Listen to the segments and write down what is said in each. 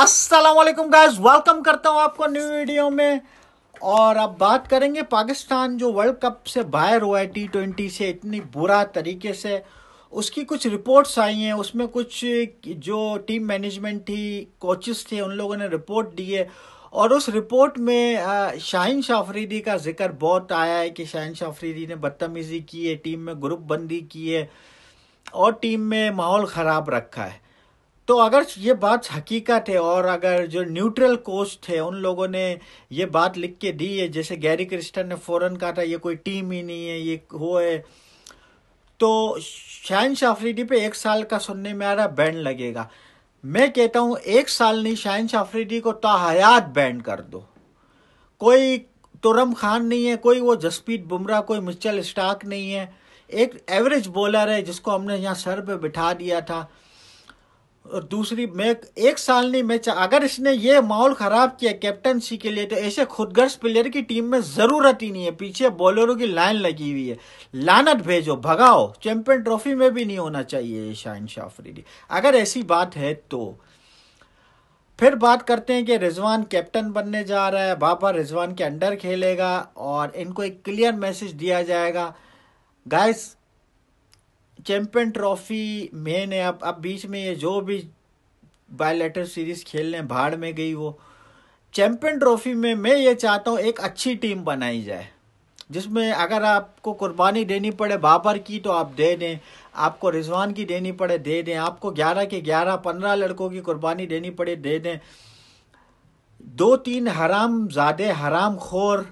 Aslam guys welcome करता हूँ आपको न्यू वीडियो में और अब बात करेंगे पाकिस्तान जो वर्ल्ड कप से बाहर हुआ है टी ट्वेंटी से इतनी बुरा तरीके से उसकी कुछ रिपोर्ट्स आई हैं उसमें कुछ जो टीम मैनेजमेंट थी कोचेस थे उन लोगों ने रिपोर्ट दी है और उस रिपोर्ट में शाहिन शाफरीदी का जिक्र बहुत आया है कि शाहिन शाफरीदी ने बदतमीज़ी की है टीम में ग्रुप बंदी की है और टीम में माहौल ख़राब रखा है तो अगर ये बात हकीकत है और अगर जो न्यूट्रल कोच थे उन लोगों ने ये बात लिख के दी है जैसे गैरी क्रिस्टन ने फ़ौरन कहा था ये कोई टीम ही नहीं है ये वो है तो शाहन शाफरीदी पे एक साल का सुनने में आ रहा बैन लगेगा मैं कहता हूँ एक साल नहीं शाहन शाफरीदी को ताहयात बैन कर दो कोई तुरम खान नहीं है कोई वो जसप्रीत बुमराह कोई मिचल स्टाक नहीं है एक एवरेज बॉलर है जिसको हमने यहाँ सर पर बिठा दिया था और दूसरी मैं एक साल नहीं मैच अगर इसने ये माहौल खराब किया कैप्टनसी के लिए तो ऐसे खुदगर्ज प्लेयर की टीम में जरूरत ही नहीं है पीछे बॉलरों की लाइन लगी हुई है लानत भेजो भगाओ चैंपियन ट्रॉफी में भी नहीं होना चाहिए शाहिन शाफरीदी अगर ऐसी बात है तो फिर बात करते हैं कि रिजवान कैप्टन बनने जा रहा है बाबा रिजवान के अंडर खेलेगा और इनको एक क्लियर मैसेज दिया जाएगा गाइस चैम्पियन ट्रॉफी मेन है अब अब बीच में ये जो भी बायोलेटर सीरीज खेल रहे हैं भाड़ में गई वो चैम्पियन ट्रॉफी में मैं ये चाहता हूँ एक अच्छी टीम बनाई जाए जिसमें अगर आपको कुर्बानी देनी पड़े बाबर की तो आप दे दें आपको रिजवान की देनी पड़े दे दें आपको ग्यारह के ग्यारह पंद्रह लड़कों की कुर्बानी देनी पड़े दे दें दो तीन हराम ज़्यादा हराम खोर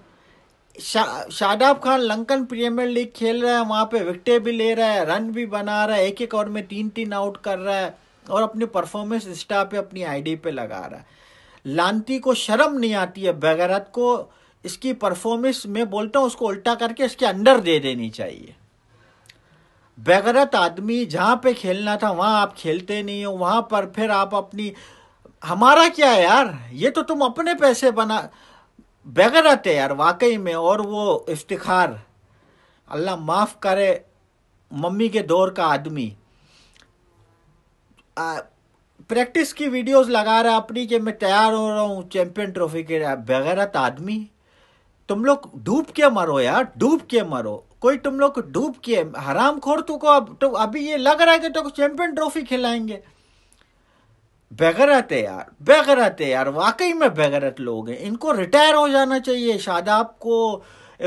शा, Shadab Khan Lankan premier league खेल रहा है वहाँ पे विकटें भी ले रहा है रन भी बना रहा है एक एक ओवर में तीन तीन आउट कर रहा है और अपनी परफॉर्मेंस इंस्टा पे अपनी आईडी पे लगा रहा है लानती को शर्म नहीं आती है बगैरत को इसकी परफॉर्मेंस में बोलता हूँ उसको उल्टा करके इसके अंडर दे देनी चाहिए बगैरत आदमी जहाँ पे खेलना था वहाँ आप खेलते नहीं हो वहाँ पर फिर आप अपनी हमारा क्या है यार ये तो तुम अपने पैसे बना बेगरत है यार वाकई में और वो इफ्तार अल्लाह माफ़ करे मम्मी के दौर का आदमी प्रैक्टिस की वीडियोस लगा रहा अपनी कि मैं तैयार हो रहा हूँ चैम्पियन ट्रॉफी के बगैरत आदमी तुम लोग डूब के मरो यार डूब के मरो कोई तुम लोग डूब के हराम खोर तू को अब तो अभी ये लग रहा है कि तो चैम्पियन ट्रॉफी खिलाएंगे बेगरत है यार बेगरत है यार वाकई में बेगरत लोग हैं इनको रिटायर हो जाना चाहिए शादाब को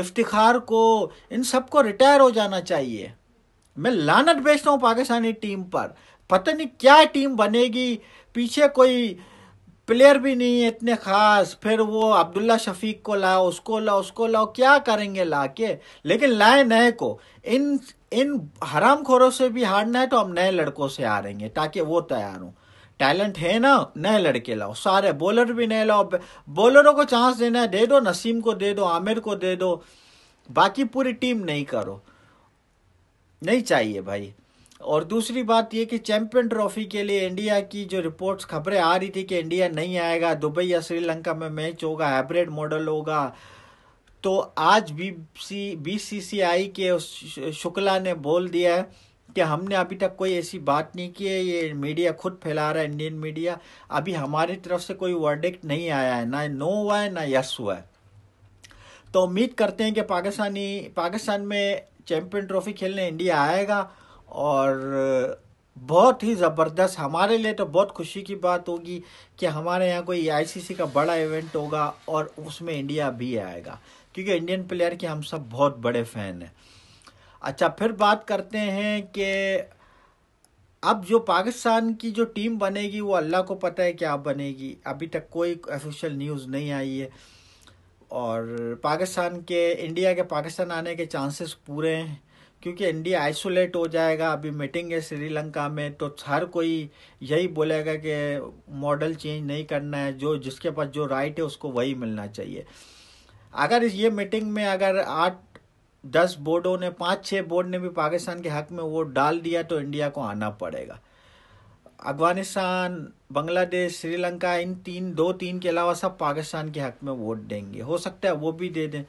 इफ्तिखार को इन सबको रिटायर हो जाना चाहिए मैं लानत बेचता हूँ पाकिस्तानी टीम पर पता नहीं क्या टीम बनेगी पीछे कोई प्लेयर भी नहीं है इतने ख़ास फिर वो अब्दुल्ला शफीक को लाओ उसको लाओ उसको लाओ क्या करेंगे ला के लेकिन लाए नए को इन इन हराम खोरों से भी हारना है तो हम नए लड़कों से हारेंगे ताकि वो तैयार हों टैलेंट है ना नए लड़के लाओ सारे बॉलर भी नए लाओ बॉलरों को चांस देना है दे दो नसीम को दे दो आमिर को दे दो बाकी पूरी टीम नहीं करो नहीं चाहिए भाई और दूसरी बात ये कि चैंपियन ट्रॉफी के लिए इंडिया की जो रिपोर्ट्स खबरें आ रही थी कि इंडिया नहीं आएगा दुबई या श्रीलंका में मैच होगा हाइब्रिड मॉडल होगा तो आज बी सी बी सी सी आई के शुक्ला ने बोल दिया है कि हमने अभी तक कोई ऐसी बात नहीं की है ये मीडिया खुद फैला रहा है इंडियन मीडिया अभी हमारी तरफ से कोई वर्डिक्ट नहीं आया है ना नो हुआ है ना यस हुआ है तो उम्मीद करते हैं कि पाकिस्तानी पाकिस्तान में चैम्पियन ट्रॉफी खेलने इंडिया आएगा और बहुत ही ज़बरदस्त हमारे लिए तो बहुत खुशी की बात होगी कि हमारे यहाँ कोई आईसीसी का बड़ा इवेंट होगा और उसमें इंडिया भी आएगा क्योंकि इंडियन प्लेयर के हम सब बहुत बड़े फ़ैन हैं अच्छा फिर बात करते हैं कि अब जो पाकिस्तान की जो टीम बनेगी वो अल्लाह को पता है क्या बनेगी अभी तक कोई ऑफिशियल न्यूज़ नहीं आई है और पाकिस्तान के इंडिया के पाकिस्तान आने के चांसेस पूरे हैं क्योंकि इंडिया आइसोलेट हो जाएगा अभी मीटिंग है श्रीलंका में तो हर कोई यही बोलेगा कि मॉडल चेंज नहीं करना है जो जिसके पास जो राइट है उसको वही मिलना चाहिए अगर इस ये मीटिंग में अगर आठ दस बोर्डों ने पांच छह बोर्ड ने भी पाकिस्तान के हक में वोट डाल दिया तो इंडिया को आना पड़ेगा अफगानिस्तान बांग्लादेश श्रीलंका इन तीन दो तीन के अलावा सब पाकिस्तान के हक में वोट देंगे हो सकता है वो भी दे दें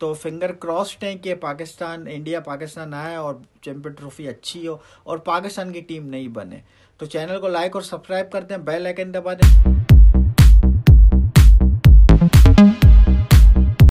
तो फिंगर क्रॉस्ड हैं कि पाकिस्तान इंडिया पाकिस्तान आए और चैम्पियन ट्रॉफी अच्छी हो और पाकिस्तान की टीम नहीं बने तो चैनल को लाइक और सब्सक्राइब कर दें बेल आइकन दबा दें